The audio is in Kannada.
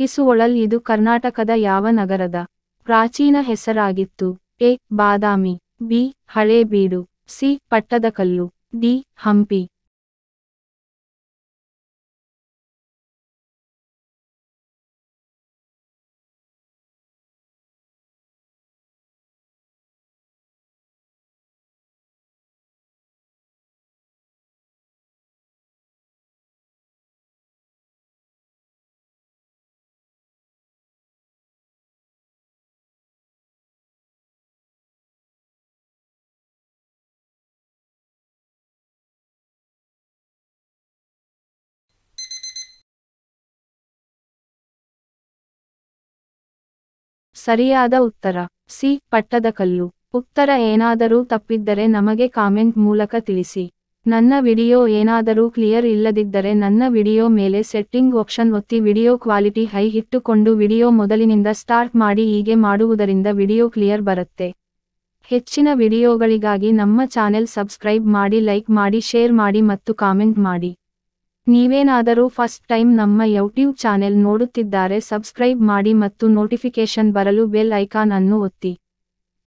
ಕಿಸುವೊಳಲ್ ಇದು ಕರ್ನಾಟಕದ ಯಾವ ನಗರದ ಪ್ರಾಚೀನ ಹೆಸರಾಗಿತ್ತು A Badami B Halebidu C Pattadakal D Hampi ಸರಿಯಾದ ಉತ್ತರ ಸಿ ಪಟ್ಟದಕಲ್ಲು ಉತ್ತರ ಏನಾದರೂ ತಪ್ಪಿದ್ದರೆ ನಮಗೆ ಕಾಮೆಂಟ್ ಮೂಲಕ ತಿಳಿಸಿ ನನ್ನ ವಿಡಿಯೋ ಏನಾದರೂ ಕ್ಲಿಯರ್ ಇಲ್ಲದಿದ್ದರೆ ನನ್ನ ವಿಡಿಯೋ ಮೇಲೆ ಸೆಟ್ಟಿಂಗ್ ಆಪ್ಷನ್ ಒತ್ತಿ ವಿಡಿಯೋ ಕ್ವಾಲಿಟಿ ಹೈ ಇಟ್ಟುಕೊಂಡು ವಿಡಿಯೋ ಮೊದಲಿನಿಂದ ಸ್ಟಾರ್ಟ್ ಮಾಡಿ ಹೀಗೆ ಮಾಡುವುದರಿಂದ ವಿಡಿಯೋ ಕ್ಲಿಯರ್ ಬರುತ್ತೆ ಹೆಚ್ಚಿನ ವಿಡಿಯೋಗಳಿಗಾಗಿ ನಮ್ಮ ಚಾನೆಲ್ ಸಬ್ಸ್ಕ್ರೈಬ್ ಮಾಡಿ ಲೈಕ್ ಮಾಡಿ ಶೇರ್ ಮಾಡಿ ಮತ್ತು ಕಾಮೆಂಟ್ ಮಾಡಿ ನೀವೇನಾದರೂ ಫಸ್ಟ್ ಟೈಮ್ ನಮ್ಮ ಯೂಟ್ಯೂಬ್ ಚಾನೆಲ್ ನೋಡುತ್ತಿದ್ದಾರೆ ಸಬ್ಸ್ಕ್ರೈಬ್ ಮಾಡಿ ಮತ್ತು ನೋಟಿಫಿಕೇಶನ್ ಬರಲು ಬೆಲ್ ಐಕಾನ್ ಅನ್ನು ಒತ್ತಿ